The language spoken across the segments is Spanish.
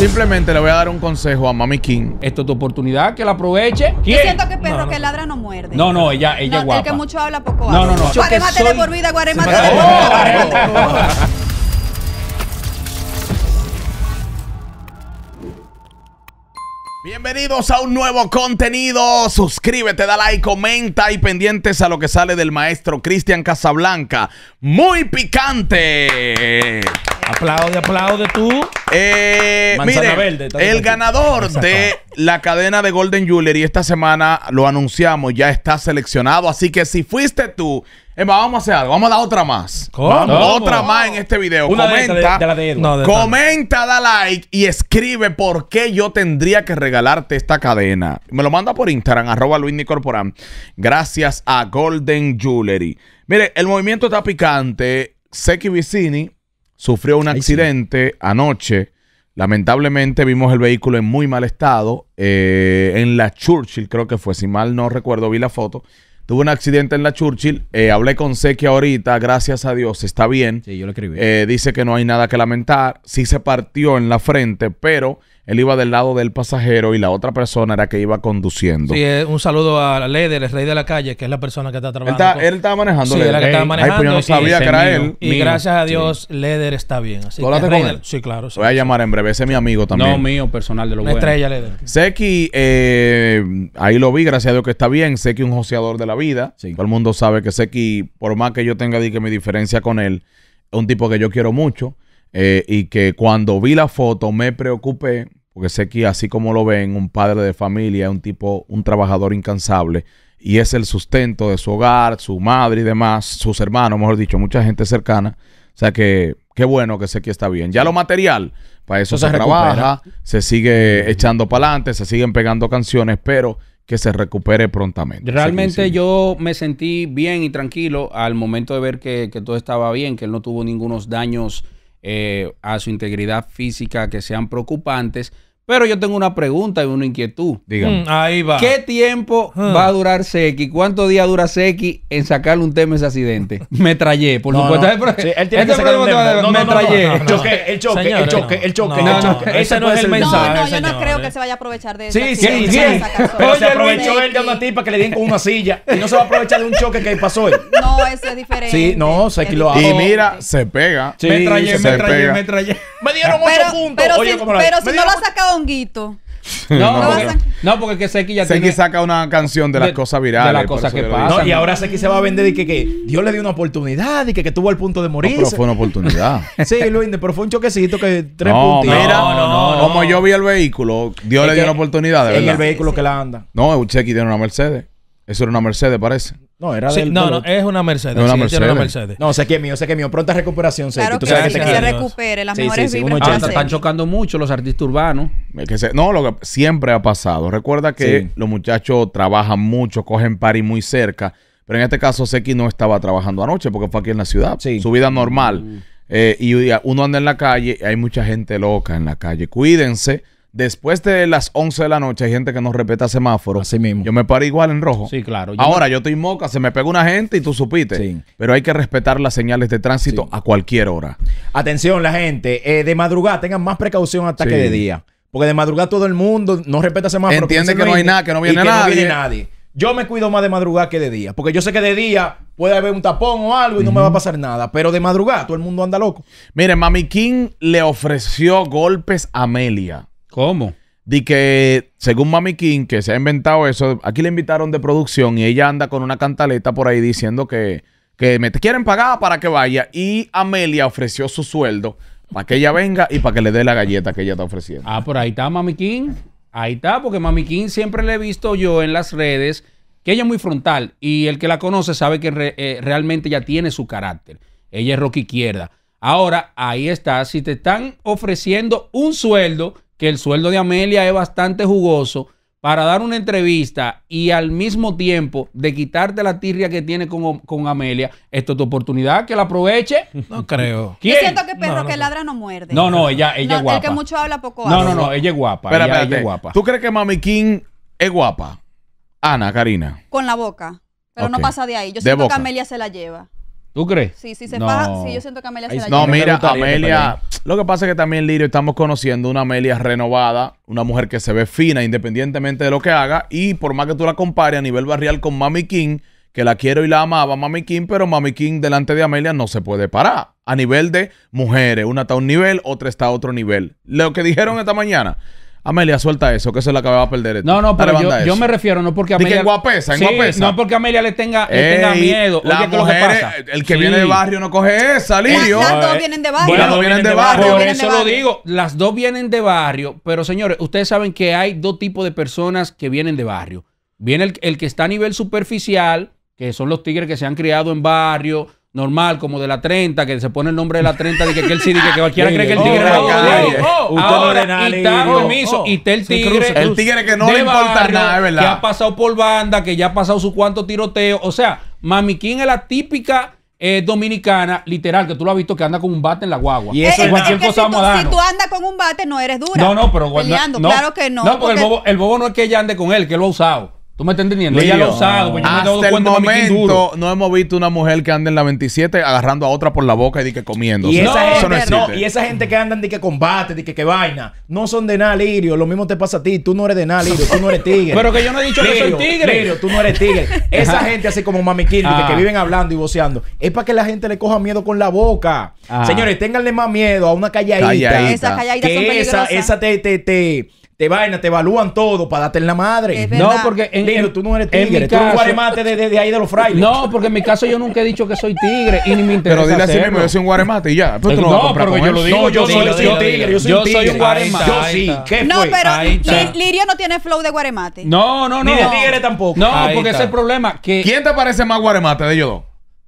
Simplemente le voy a dar un consejo a Mami King. Esto es tu oportunidad, que la aproveche. Yo siento que perro que ladra no muerde. No, no, ella, ella guapa. El que mucho habla, poco habla. No, no, no. Guaremate de por vida, de por vida. Bienvenidos a un nuevo contenido. Suscríbete, da like, comenta y pendientes a lo que sale del maestro Cristian Casablanca. Muy picante. Aplaude, aplaude tú. Eh, el ganador de la cadena de Golden Jewelry esta semana lo anunciamos, ya está seleccionado. Así que si fuiste tú, eh, vamos a hacer algo. Vamos a dar otra más. ¿Cómo? Otra más en este video. comenta, da like y escribe por qué yo tendría que regalarte esta cadena. Me lo manda por Instagram, arroba Luis Gracias a Golden Jewelry. Mire, el movimiento está picante. Seki Vicini sufrió un accidente anoche. Lamentablemente vimos el vehículo en muy mal estado. Eh, en la Churchill, creo que fue, si mal no recuerdo, vi la foto. Tuvo un accidente en la Churchill. Eh, hablé con Seki ahorita, gracias a Dios, está bien. yo eh, dice que no hay nada que lamentar. Sí se partió en la frente, pero él iba del lado del pasajero y la otra persona era que iba conduciendo. Sí, eh, un saludo a Leder, el rey de la calle, que es la persona que está trabajando. Él, estaba manejando. Sí, Leder. Pues manejando. no sabía que era él. Y gracias a Dios, Leder está bien. Así Sí, claro. voy a llamar en breve. Ese es mi amigo también. No, mío, personal de los buenos. estrella, Leder. Seki, eh, ahí lo vi, gracias a Dios que está bien. Seki un joseador de la vida. Todo el mundo sabe que Seki, por más que yo tenga que mi diferencia con él, es un tipo que yo quiero mucho. Eh, y que cuando vi la foto me preocupé porque sé que así como lo ven, un padre de familia, un tipo, un trabajador incansable, y es el sustento de su hogar, su madre y demás, sus hermanos, mejor dicho, mucha gente cercana. O sea que qué bueno que sé que está bien. Ya lo material, para eso, se, trabaja, se sigue echando para adelante, se siguen pegando canciones, pero que se recupere prontamente. Realmente yo me sentí bien y tranquilo al momento de ver que, que todo estaba bien, que él no tuvo ningunos daños eh, a su integridad física que sean preocupantes, pero yo tengo una pregunta y una inquietud. Dígame. Mm, ahí va. ¿Qué tiempo va a durar Seki? ¿Cuántos días dura Seki en sacarle un tema a ese accidente? Me trayé, por supuesto. Sí, él tiene este un tema. me trayé. el choque, el choque, el choque, el choque. el choque. Ese, no es el mensaje. No, no, yo no creo que se vaya a aprovechar de eso. Sí, sí, sí. Pero se aprovechó él de una tipa que le dieron con una silla y no se va a aprovechar de un choque que pasó él. No, eso es diferente. Sí, no, Seki lo hace. Y mira, se pega. Me traje me trayé, me trayé. Me dieron ocho puntos. Pero si no lo ha sacado No, porque, que Seki ya Seki saca una canción de las cosas virales. De las cosas que pasan. y ahora Seki se va a vender y que, que Dios le dio una oportunidad y que, que tuvo al punto de morir. pero fue una oportunidad. sí, Luis, pero fue un choquecito que tres no, no, como yo vi el vehículo, Dios le dio una oportunidad, En el vehículo que la anda. No, Seki tiene una Mercedes. Eso era una Mercedes, parece. No, era No, no, es una Mercedes. No, una Mercedes. No, sé que es mío, sé que es mío. Pronta recuperación, sé. Claro tú sabes se recupere, las sí, mejores vibras están chocando mucho los artistas urbanos. Que no, lo que siempre ha pasado. Recuerda que los muchachos trabajan mucho, cogen party muy cerca. Pero en este caso, Seki no estaba trabajando anoche porque fue aquí en la ciudad. Su vida normal. Mm. Eh, y uno anda en la calle, y hay mucha gente loca en la calle. Cuídense Después de las 11 de la noche hay gente que no respeta semáforo. Así mismo. Yo me paro igual en rojo. Sí, claro. Ahora yo estoy moca, se me pega una gente y tú supiste. Sí. Pero hay que respetar las señales de tránsito a cualquier hora. Atención, la gente. Eh, de madrugada tengan más precaución hasta que de día. Porque de madrugada todo el mundo no respeta semáforo. Entiende que no hay nada, que no viene, nadie. nadie. Yo me cuido más de madrugada que de día. Porque yo sé que de día puede haber un tapón o algo y no me va a pasar nada. Pero de madrugada todo el mundo anda loco. Miren, Mami King le ofreció golpes a Amelia. ¿Cómo? Di que, según Mami King, que se ha inventado eso, aquí le invitaron de producción y ella anda con una cantaleta por ahí diciendo que, que me quieren pagar para que vaya. Y Amelia ofreció su sueldo para que ella venga y para que le dé la galleta que ella está ofreciendo. Ah, por ahí está Mami King. Ahí está, porque Mami King siempre le he visto yo en las redes que ella es muy frontal y el que la conoce sabe que eh, realmente ya tiene su carácter. Ella es rock izquierda. Ahora, ahí está, si te están ofreciendo un sueldo que el sueldo de Amelia es bastante jugoso para dar una entrevista y al mismo tiempo de quitarte la tirria que tiene con, Amelia, esto es tu oportunidad, que la aproveche. No creo. ¿Quién? Yo siento que perro que ladra no muerde. No, no, ella, ella es guapa. El que mucho habla poco habla. No, no, no, ella es guapa. Espera, ella, es guapa. ¿Tú crees que Mami King es guapa? Ana, Karina. Con la boca. Pero no pasa de ahí. Yo siento que Amelia se la lleva. ¿Tú crees? Sí, sí, se pasa. Sí, yo siento que Amelia se la lleva. No, mira, Amelia... Lo que pasa es que también, Lirio, estamos conociendo una Amelia renovada, una mujer que se ve fina independientemente de lo que haga. Y por más que tú la compares a nivel barrial con Mami King, que la quiero y la amaba Mami King, pero Mami King delante de Amelia no se puede parar. A nivel de mujeres, una está a un nivel, otra está a otro nivel. Lo que dijeron esta mañana. Amelia, suelta eso, que se es la que va a perder. No, no, pero yo, me refiero, no porque Amelia. Que guapesa, guapesa. No porque Amelia le tenga, miedo. El que viene de barrio no coge esa, Lirio. Las, dos vienen de barrio. las dos vienen de barrio. Por eso lo digo, las dos vienen de barrio. Pero señores, ustedes saben que hay dos tipos de personas que vienen de barrio. Viene el que está a nivel superficial, que son los tigres que se han criado en barrio normal, como de la 30, que se pone el nombre de la 30, de que, que sí, de que, cualquiera cree que el oh, tigre oh, oh es oh, oh, Ahora, y está oh, y está el tigre. El tigre que no le importa nada, es verdad. Que ha pasado por banda, que ya ha pasado su cuánto tiroteo. O sea, Mami King es la típica eh, dominicana, literal, que tú lo has visto que anda con un bate en la guagua. Y eso es, cualquier cosa si tú, Si tú andas con un bate, no eres dura. No, no, pero no, claro que no. porque, El, bobo, el bobo no es que ella ande con él, que lo ha usado. Tú me estás entendiendo. Lío. Ella lo sabe. Pues yo me el momento no hemos visto una mujer que anda en la 27 agarrando a otra por la boca y di que comiendo. Y, esa, gente, que andan de que combate, de que, que vaina, no son de nada, Lirio. Lo mismo te pasa a ti. Tú no eres de nada, Lirio. Tú no eres tigre. Pero que yo no he dicho Lirio, que soy tigre. Lirio, tú no eres tigre. Esa gente así como Mami Kirby, que, ah. viven hablando y voceando, es para que la gente le coja miedo con la boca. Ah. Señores, ténganle más miedo a una calladita. calladita. Esas son peligrosas. Esa, esa te te vaina, te evalúan todo para darte en la madre. No, porque en, tú no eres tigre, tú eres guaremate de, de, ahí de los frailes. No, porque en mi caso yo nunca he dicho que soy tigre y ni me interesa. Pero dile así mismo, yo soy un guaremate y ya. Pues no, porque yo lo digo. yo, soy, yo soy un tigre, yo soy un guaremate. Yo sí, ¿qué No, pero Lirio no tiene flow de guaremate. No, no, no. Ni de tigre tampoco. No, porque ese es el problema. ¿Quién te parece más guaremate de ellos dos?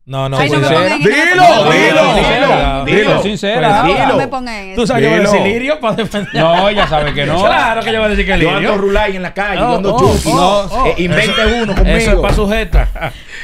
No, no, Ay, no sincera. Dilo, dilo, dilo, dilo. Sincera. Dilo. Pues tú sabes que voy a decir lirio para defender. No, ya sabes que no. Claro que yo voy a decir que lirio. Yo ando rulay en la calle, oh, yo ando oh, chuki. Oh, no, eh, invente uno conmigo. Eso es para sujeta.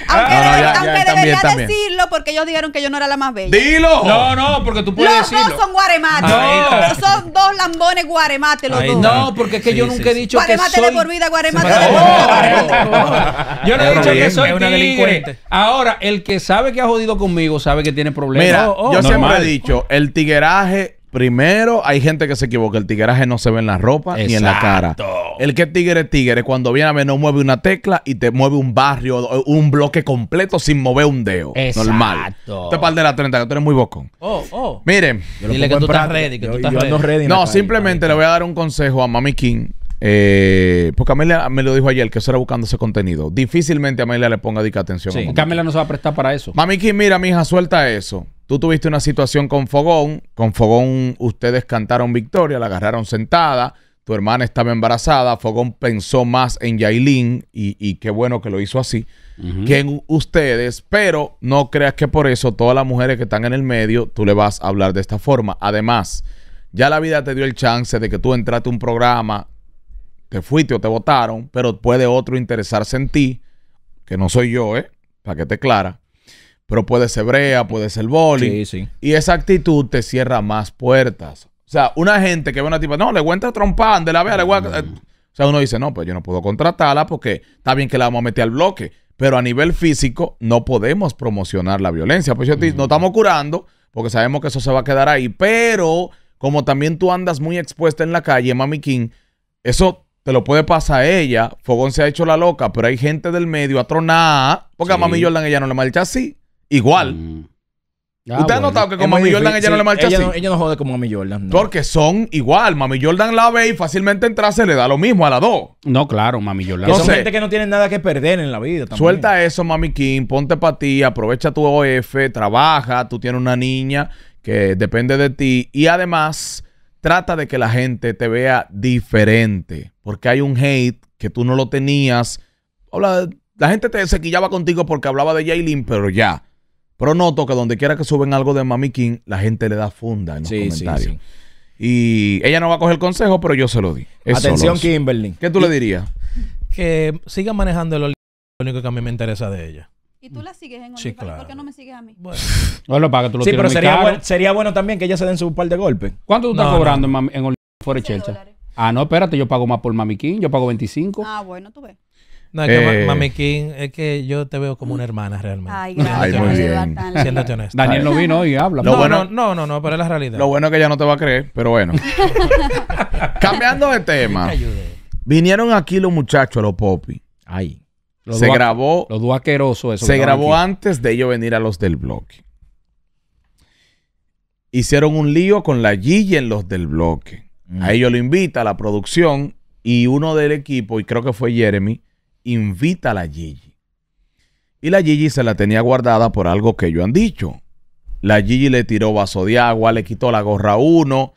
Aunque, ah, aunque debería decirlo porque ellos dijeron que yo no era la más bella. Dilo. No, no, porque tú puedes decirlo. Los dos son guaremates. No. Son dos lambones guaremates los dos. No, porque es que yo nunca he dicho que soy... Guaremate de por vida, guaremate de por vida. Yo no he dicho que soy Ahora, el que sabe que ha jodido conmigo, sabe que tiene problemas. Oh, oh. yo siempre he dicho, el tigueraje Primero, hay gente que se equivoca. El tigueraje no se ve en la ropa ni en la cara. El que es tigre es tigre. Cuando viene a ver, no mueve una tecla y te mueve un barrio, un bloque completo sin mover un dedo. Exacto. Normal. Te este par de la 30, que tú eres muy bocón. Oh, oh. Miren. Dile que tú, estás ready, que tú estás ready. No, simplemente le voy a dar un consejo a Mami King eh, porque Amelia me lo dijo ayer que eso era buscando ese contenido. Difícilmente Amelia le ponga dica atención. Sí, no se va a prestar para eso. Mami Kim, mira, mija, suelta eso. Tú tuviste una situación con Fogón. Con Fogón ustedes cantaron victoria, la agarraron sentada. Tu hermana estaba embarazada. Fogón pensó más en Yailin y, qué bueno que lo hizo así que en ustedes. Pero no creas que por eso todas las mujeres que están en el medio tú le vas a hablar de esta forma. Además, ya la vida te dio el chance de que tú entraste a un programa te fuiste o te votaron, pero puede otro interesarse en ti, que no soy yo, ¿eh? Para que te clara. Pero puede ser Brea, puede ser Boli. Sí, sí. Y esa actitud te cierra más puertas. O sea, una gente que ve a una tipa, no, le voy a entrar trompando, de la vea, le voy a... O sea, uno dice, no, pues yo no puedo contratarla porque está bien que la vamos a meter al bloque. Pero a nivel físico no podemos promocionar la violencia. Pues yo te, digo, no estamos curando porque sabemos que eso se va a quedar ahí. Pero como también tú andas muy expuesta en la calle, Mami King, eso se lo puede pasar a ella. Fogón se ha hecho la loca, pero hay gente del medio atronada. Porque a Mami Jordan ella no le marcha así. Igual. Mm. ¿Usted ha ah, notado que con Mami Jordan ella no le marcha así? ella no jode con Mami Jordan. Porque son igual. Mami Jordan la ve y fácilmente entra se le da lo mismo a las dos. No, claro, Mami Jordan. son gente que no tienen nada que perder en la vida. Suelta eso, Mami King. Ponte para ti. Aprovecha tu OF. Trabaja. Tú tienes una niña que depende de ti. Y además Trata de que la gente te vea diferente, porque hay un hate que tú no lo tenías. la gente te sequillaba contigo porque hablaba de Jaylin, pero ya. Pero noto que donde quiera que suben algo de Mami King, la gente le da funda en los comentarios. Sí, sí. Y ella no va a coger el consejo, pero yo se lo di. Atención, Kimberly. ¿Qué tú le dirías? Que siga manejando el lo único que a mí me interesa de ella. Y tú mm. la sigues en OnlyFans. Sí, claro. ¿Por qué no me sigues a mí? Bueno, bueno para que tú lo Sí, pero sería, bueno también que ella se den su par de golpes. ¿Cuánto tú estás cobrando en, en OnlyFans for Ah, no, espérate, yo pago más por Mami King, yo pago 25. Ah, bueno, tú ves. No, es que eh. Mami King, es que yo te veo como una hermana realmente. Ay, gracias. Ay, muy bien. Siéntate honesto. Daniel no vino y habla. No, bueno, no, no, no, pero es la realidad. Lo bueno es que ella no te va a creer, pero bueno. Cambiando de tema. Vinieron aquí los muchachos, los popis. Ay se grabó. Se grabó antes de ellos venir a los del bloque. Hicieron un lío con la Gigi en los del bloque. Mm. A ellos lo invita la producción y uno del equipo, y creo que fue Jeremy, invita a la Gigi. Y la Gigi se la tenía guardada por algo que ellos han dicho. La Gigi le tiró vaso de agua, le quitó la gorra a uno.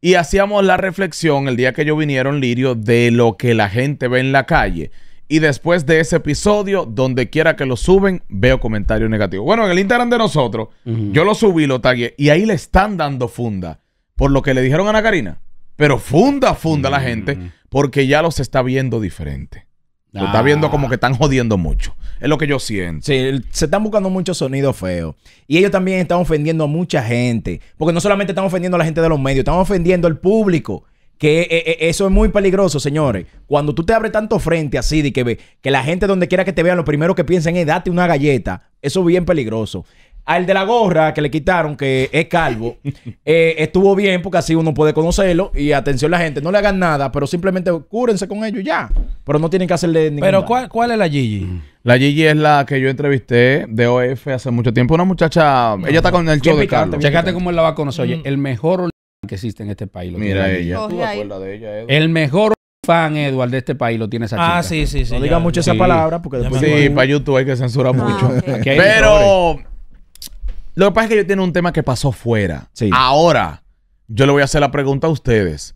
Y hacíamos la reflexión el día que ellos vinieron, Lirio, de lo que la gente ve en la calle. Y después de ese episodio, donde quiera que lo suben, veo comentarios negativos. Bueno, en el Instagram de nosotros, yo lo subí, lo tagué, y ahí le están dando funda. Por lo que le dijeron a la Karina. Pero funda, funda la mm. gente, porque ya los está viendo diferente. Lo está viendo como ah. que están jodiendo mucho. Es lo que yo siento. Sí, se están buscando mucho sonido feo Y ellos también están ofendiendo a mucha gente. Porque no solamente están ofendiendo a la gente de los medios, están ofendiendo al público que eh, eh, eso es muy peligroso, señores. Cuando tú te abres tanto frente así, de que, que la gente donde quiera que te vean, lo primero que piensen es date una galleta. Eso es bien peligroso. Al de la gorra que le quitaron, que es calvo, eh, estuvo bien porque así uno puede conocerlo. Y atención, la gente, no le hagan nada, pero simplemente cúrense con ellos ya. Pero no tienen que hacerle ningún Pero, ¿cuál, es la Gigi? Mm. La Gigi es la que yo entrevisté de OF hace mucho tiempo. Una muchacha, ella está con el show de Carlos. Checate cómo él la va a conocer. Oye, mm. el mejor que existe en este país. Mira ella. Tú acuerdas de ella, El mejor fan, Edward, de este país lo tiene esa ah, chica. Ah, sí, sí, sí. No diga mucho esa palabra porque después... Sí, para YouTube hay que censurar ah, mucho. Pero... Lo que pasa es que yo tengo un tema que pasó fuera. Sí. Ahora, yo le voy a hacer la pregunta a ustedes.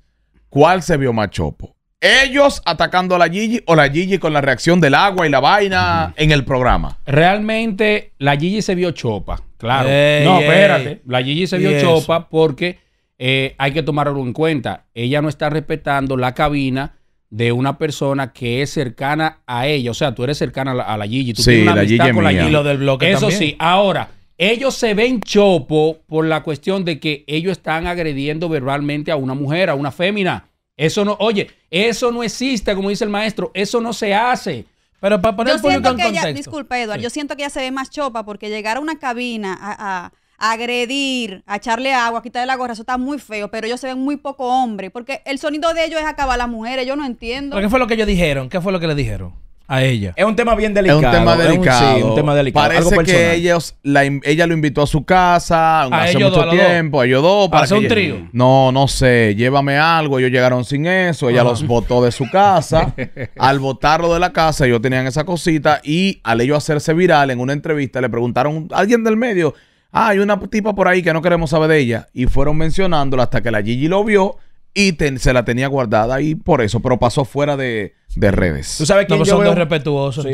¿Cuál se vio más chopo? ¿Ellos atacando a la Gigi o la Gigi con la reacción del agua y la vaina en el programa? Realmente, la Gigi se vio chopa, claro. no, espérate. La Gigi se vio chopa porque eh, hay que tomarlo en cuenta. Ella no está respetando la cabina de una persona que es cercana a ella. O sea, tú eres cercana a la, Gigi. Tú tienes una la amistad con la Gigi. del bloque Eso sí. Ahora, ellos se ven chopo por la cuestión de que ellos están agrediendo verbalmente a una mujer, a una fémina. Eso no, oye, eso no existe, como dice el maestro. Eso no se hace. Pero para poner yo siento que Disculpa, Eduardo. Yo siento que ella se ve más chopa porque llegar a una cabina a agredir, a echarle agua, quitarle la gorra, eso está muy feo, pero ellos se ven muy poco hombres, porque el sonido de ellos es acabar a las mujeres, yo no entiendo. ¿Pero ¿Qué fue lo que ellos dijeron? ¿Qué fue lo que le dijeron? A ella. Es un tema bien delicado. Es un tema ¿eh? delicado. sí, un tema delicado. Parece que ellos, ella lo invitó a su casa a hace mucho tiempo. A ellos dos. Para hacer un trío. no, no sé. Llévame algo. Ellos llegaron sin eso. Ella ah. los botó de su casa. al botarlo de la casa, ellos tenían esa cosita. Y al ellos hacerse viral en una entrevista, le preguntaron a alguien del medio ah, hay una tipa por ahí que no queremos saber de ella. Y fueron mencionándola hasta que la Gigi lo vio y se la tenía guardada y por eso, pero pasó fuera de, de redes. Tú sabes que no, son veo... respetuosos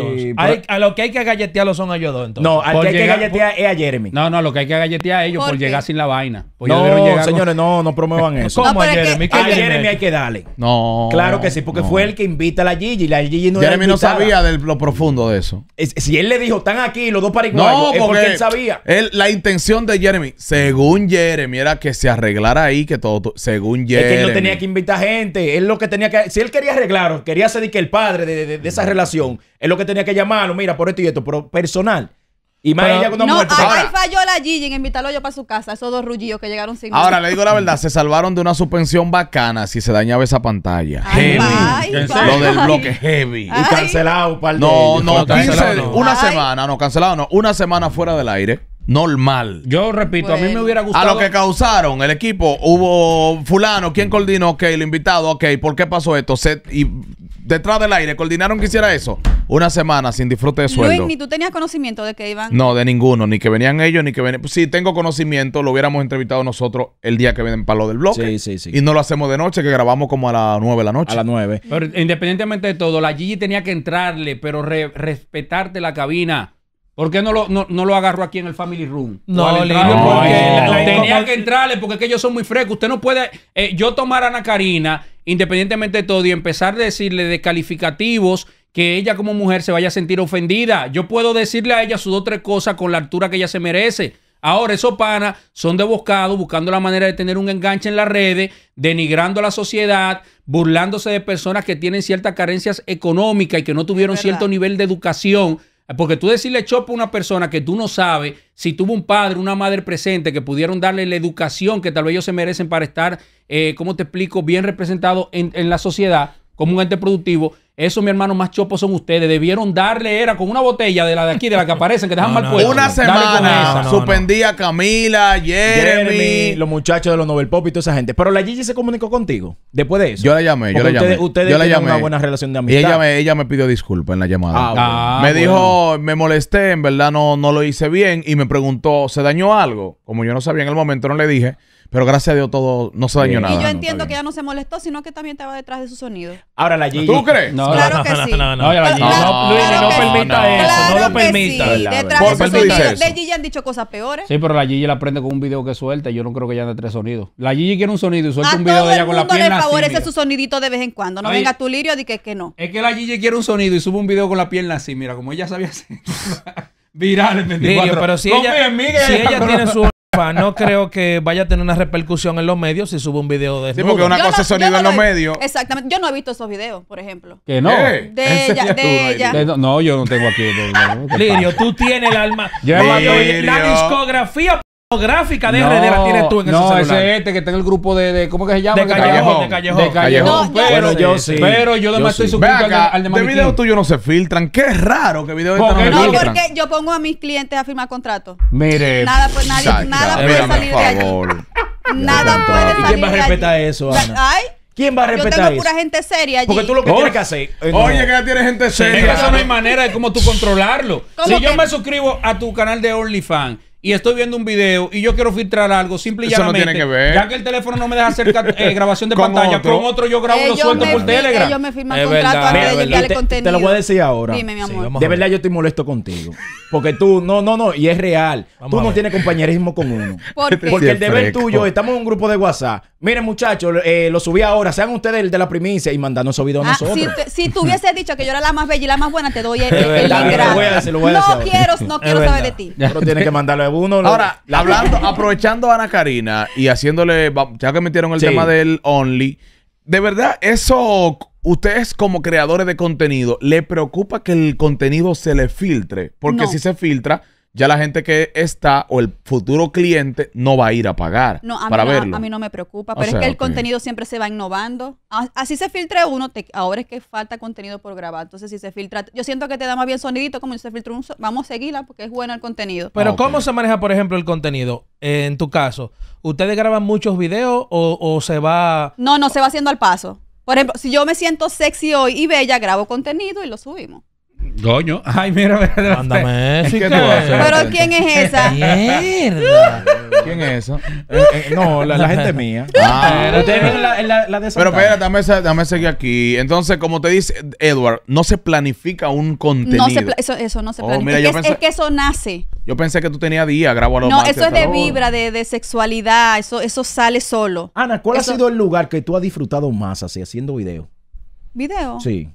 a lo que hay que galletearlo son ellos dos entonces. No, al que hay que galletear es a Jeremy. No, no, a lo que hay que galletear a ellos por, llegar sin la vaina. Pues no, señores, no, no promuevan eso. ¿Cómo a Jeremy? a Jeremy hay que darle. No. Claro que sí, porque fue el que invita a la Gigi. La Gigi no Jeremy no sabía de lo profundo de eso. si él le dijo, están aquí los dos para no, porque él sabía. la intención de Jeremy, según Jeremy, era que se arreglara ahí, que todo, según Jeremy. Es que él no tenía que invitar gente. Él lo que tenía que... Si él quería arreglar, quería hacer que el padre de, esa relación es lo que tenía que llamarlo, mira, por esto y esto, pero personal. Y más ella cuando no, falló la Gigi en invitarlo yo para su casa, esos dos rullillos que llegaron sin Ahora le digo la verdad, se salvaron de una suspensión bacana si se dañaba esa pantalla. heavy. lo del bloque heavy. Y cancelado para No, no, cancelado, una semana, no, cancelado no, una semana fuera del aire normal. Yo repito, a mí me hubiera gustado. A lo que causaron el equipo, hubo fulano, ¿quién mm. coordinó? Ok, el invitado, ok, ¿por qué pasó esto? y detrás del aire, coordinaron que hiciera eso. Una semana sin disfrute de sueldo. Luis, ni tú tenías conocimiento de que iban. No, de ninguno, ni que venían ellos, ni que venían. Sí, tengo conocimiento, lo hubiéramos entrevistado nosotros el día que vienen para lo del bloque. Sí, sí, sí. Y no lo hacemos de noche, que grabamos como a las 9 de la noche. A las nueve independientemente de todo, la Gigi tenía que entrarle, pero respetarte la cabina. ¿Por qué no lo, no, lo agarró aquí en el Family Room? No, no, no. tenía que entrarle porque es que ellos son muy frescos. Usted no puede. Eh, yo tomar a Ana Karina, independientemente de todo, y empezar a decirle de calificativos que ella como mujer se vaya a sentir ofendida. Yo puedo decirle a ella sus dos o tres cosas con la altura que ella se merece. Ahora, esos panas son de buscado, buscando la manera de tener un enganche en las redes, denigrando a la sociedad, burlándose de personas que tienen ciertas carencias económicas y que no tuvieron cierto nivel de educación porque tú decirle chopo a una persona que tú no sabes si tuvo un padre, una madre presente que pudieron darle la educación que tal vez ellos se merecen para estar, eh, ¿cómo te explico?, bien representado en, en la sociedad como un ente productivo eso, mi hermano, más chopo son ustedes. Debieron darle, era con una botella de la de aquí, de la que aparecen, que dejan mal puesto. Una semana suspendía Camila, Jeremy, los muchachos de los Nobel Pop y toda esa gente. Pero la Gigi se comunicó contigo después de eso. Yo la llamé, yo la llamé. Ustedes, tienen una buena relación de amistad. ella me, pidió disculpas en la llamada. Ah, ah, me dijo, me molesté, en verdad no, no lo hice bien. Y me preguntó, ¿se dañó algo? Como yo no sabía en el momento, no le dije. Pero gracias a Dios todo no se dañó nada. Y yo entiendo que ya no se molestó, sino que también estaba detrás de su sonido. Ahora la Gigi. ¿Tú crees? No, claro que sí. No, no, no, permita eso. no lo permita. Sí. Detrás de, dices de, eso? de Gigi han dicho cosas peores. Sí, pero la Gigi la prende con un video que suelta. Yo no creo que ella de tres sonidos. La Gigi quiere un sonido y suelta un video de ella con la pierna. le favorece es su sonidito de vez en cuando. No vengas venga tu lirio y que, es que no. Es que la Gigi quiere un sonido y sube un video con la pierna así. Mira, como ella sabía hacer. viral en 24. Lirio, pero si ella, si ella tiene su no creo que vaya a tener una repercusión en los medios si sube un video de Sí, porque una cosa sonido en los medios. Exactamente. Yo no he visto esos videos, por ejemplo. Que no. De ella, no, yo no tengo aquí. Lirio, tú tienes el alma. Yo la discografía gráfica de no, tienes tú en ese celular. No, este que está en el grupo de, ¿cómo que se llama? De Callejón, de Callejón. pero, yo sí. Pero yo además estoy sí. suscrito al, al, de De videos tuyos no se filtran. Qué raro que videos este no, se filtran. No, porque yo pongo a mis clientes a firmar contratos. Mire. Nada, nadie, nada puede salir de allí. Nada puede salir ¿Y quién va a respetar eso, Ana? Ay. ¿Quién va a respetar Yo tengo pura eso? gente seria allí. Porque tú lo que tienes oh. que hacer. Oye, que ya tienes gente seria. Esa no hay manera de cómo tú controlarlo. si yo me suscribo a tu canal de OnlyFans y estoy viendo un video y yo quiero filtrar algo, simple y Eso Ya que el teléfono no me deja hacer eh, grabación de pantalla, con otro yo grabo y lo suelto por Telegram. Yo me es contrato verdad, te, lo voy a decir ahora. Dime, mi amor. de verdad yo estoy molesto contigo. Porque tú, no, no, no, y es real. tú no tienes compañerismo con uno. Porque el deber tuyo, estamos en un grupo de WhatsApp. Miren, muchachos, eh, lo subí ahora. Sean ustedes el de la primicia y mandando subido a ah, nosotros. Si, si dicho que yo era la más bella y la más buena, te doy el, No quiero, no quiero saber de ti. Pero tienes que mandarlo a uno. Ahora, hablando, aprovechando a Ana Karina y haciéndole, ya que metieron el tema del Only, de verdad, eso, ustedes como creadores de contenido, ¿le preocupa que el contenido se le filtre? Porque si se filtra ya la gente que está o el futuro cliente no va a ir a pagar no, a A mí no me preocupa, pero es que el contenido siempre se va innovando. Así se filtra uno, ahora es que falta contenido por grabar. Entonces, si se filtra, yo siento que te da más bien sonidito como si se filtra un Vamos a seguirla porque es bueno el contenido. Pero, ah, ¿cómo se maneja, por ejemplo, el contenido? Eh, en tu caso, ¿ustedes graban muchos videos o, o se va...? No, no, se va haciendo al paso. Por ejemplo, si yo me siento sexy hoy y bella, grabo contenido y lo subimos doño Ay, mira, mira. Mándame Pero ¿quién es esa? Mierda. ¿Quién es esa? Eh, eh, no, la, gente mía. Ah. ah. Ustedes ven la, la, de Pero espérate, dame, dame seguir aquí. Entonces, como te dice Edward, no se planifica un contenido. No se eso, eso, no se oh, planifica. es, que eso nace. Yo pensé que tú tenías día, grabo a los No, eso es de vibra, de, de, sexualidad. Eso, eso sale solo. Ana, ¿cuál ha sido el lugar que tú has disfrutado más así haciendo video? ¿Video? Sí.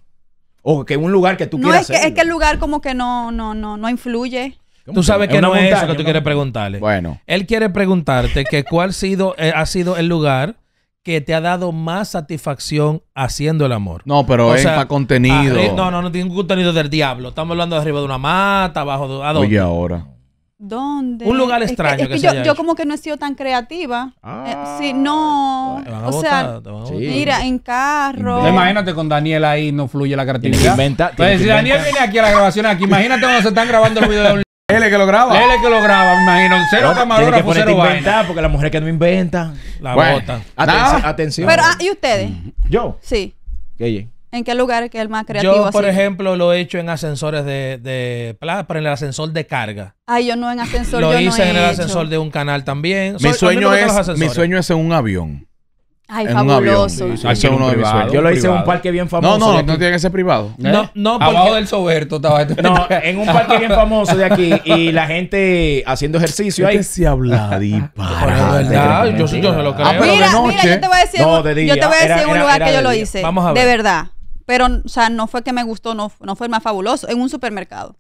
O que un lugar que tú no, No, es, que, es que el lugar como que no, no, no, no influye. Tú sabes que no es eso que tú quieres preguntarle. Bueno. Él quiere preguntarte que cuál sido, eh, ha sido el lugar que te ha dado más satisfacción haciendo el amor. No, pero es contenido. Ah, eh, no, no, no tiene contenido del diablo. Estamos hablando de arriba de una mata, abajo de... ¿a Oye, ahora. ¿Dónde? Un lugar extraño. Es que, yo, como que no he sido tan creativa. Eh, ah, sí, no. o sea, mira, en carro. Imagínate con Daniel ahí, no fluye la creatividad. Inventa, Entonces, pues, si Daniel viene aquí a la grabación, aquí, imagínate cuando se están grabando el video de un. L que lo graba. es que lo graba, me imagino. Cero camarón camarógrafo, que cero vaina. Porque las mujeres que no inventan, la bota Atención, atención. Pero, ah, ¿y ustedes? ¿Yo? Sí. ¿Qué? ¿En qué lugar es que es el más creativo? Yo, por ejemplo, lo he hecho en ascensores de, de pero en el ascensor de carga. Ay, ah, yo no en ascensor. lo yo hice en el ascensor de un canal también. Mi, sueño es, mi sueño es en un avión. Ay, fabuloso. yo lo hice en un parque bien famoso. No, no, no tiene que ser privado. ¿Eh? No, no, Abajo del soberto estaba este No, en un parque bien famoso de aquí y la gente haciendo ejercicio ahí. se habla de verdad, yo, yo se lo creo. Ah, mira, mira, yo te voy a decir, yo te voy a decir un lugar que yo lo hice. Vamos a ver. De verdad. Pero, o sea, no fue que me gustó, no, no fue el más fabuloso. En un supermercado.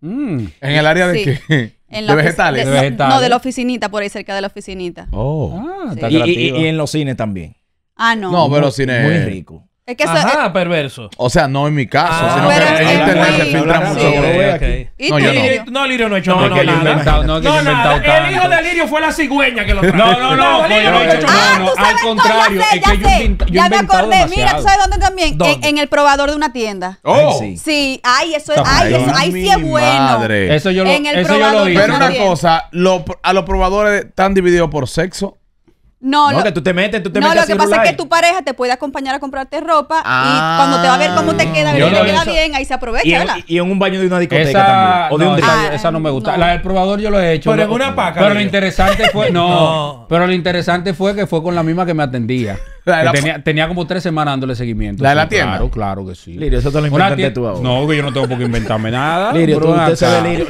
Mm. ¿En el área de qué? de, vegetales. No, de la oficinita, por ahí cerca de la oficinita. Oh, ah, y, en los cines también. Ah, no. No, pero cine. Muy rico. Es que eso, perverso. O sea, no en mi caso, ah, sino que en internet se filtra ah, mucho. No, Lirio no ha hecho nada. No, no, inventado, no, no nada. El hijo de Lirio fue la cigüeña que lo trajo. No, no, no. yo no ha hecho nada. No, ah, al contrario. Ya sé, ya es que Yo, yo ya me acordé. Mira, ¿tú sabes dónde también? En, en, el probador de una tienda. Oh. sí. Ay, eso es... Ay, eso, ay sí es bueno. Eso yo lo Eso yo lo Pero una cosa, a los probadores están divididos por sexo. No, no lo, que tú te metes, tú te metes. No, lo que pasa es que tu pareja te puede acompañar a comprarte ropa y ah. cuando te va a ver cómo te queda, si te queda bien, ahí se aprovecha, y en, un baño de una discoteca también. O de un esa, esa, no me gusta. La del probador yo lo he hecho. Pero en una paca. Pero lo interesante fue. no, Pero lo interesante fue que fue con la misma que me atendía. tenía, como tres semanas dándole seguimiento. ¿La de la tienda? Claro, claro que sí. Lirio, eso te lo inventaste tú ahora. No, que yo no tengo por qué inventarme nada. Liri,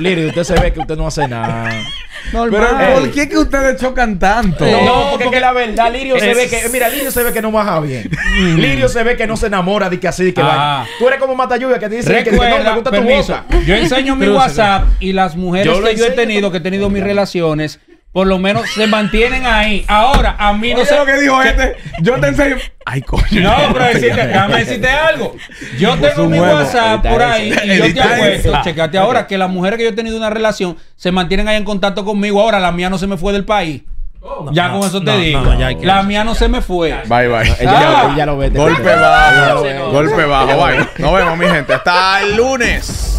Lirio, usted se ve que usted no hace nada. Normal. Pero ¿por qué que ustedes chocan tanto? No, porque, la verdad, Lirio se ve que. Mira, Lirio se ve que no baja bien. Mm. Lirio se ve que no se enamora de que así, de que ah. va. Tú eres como mata lluvia que te dice que, no, me gusta tu boca. Yo enseño mi WhatsApp y las mujeres que yo he tenido, que he tenido mis relaciones, por lo menos se mantienen ahí. Ahora, a mí no sé. lo que dijo este. Yo te enseño. Ay, coño. No, pero déjame decirte algo. Yo tengo mi WhatsApp por ahí y yo te apuesto, checate ahora, que las mujeres que yo he tenido una relación se mantienen ahí en contacto conmigo. Ahora, la mía no se me fue del país. ya con eso te digo. la mía no se me fue. Bye, bye. ella, lo, Golpe bajo. Golpe bajo. Bye. Nos vemos, mi gente. Hasta el lunes.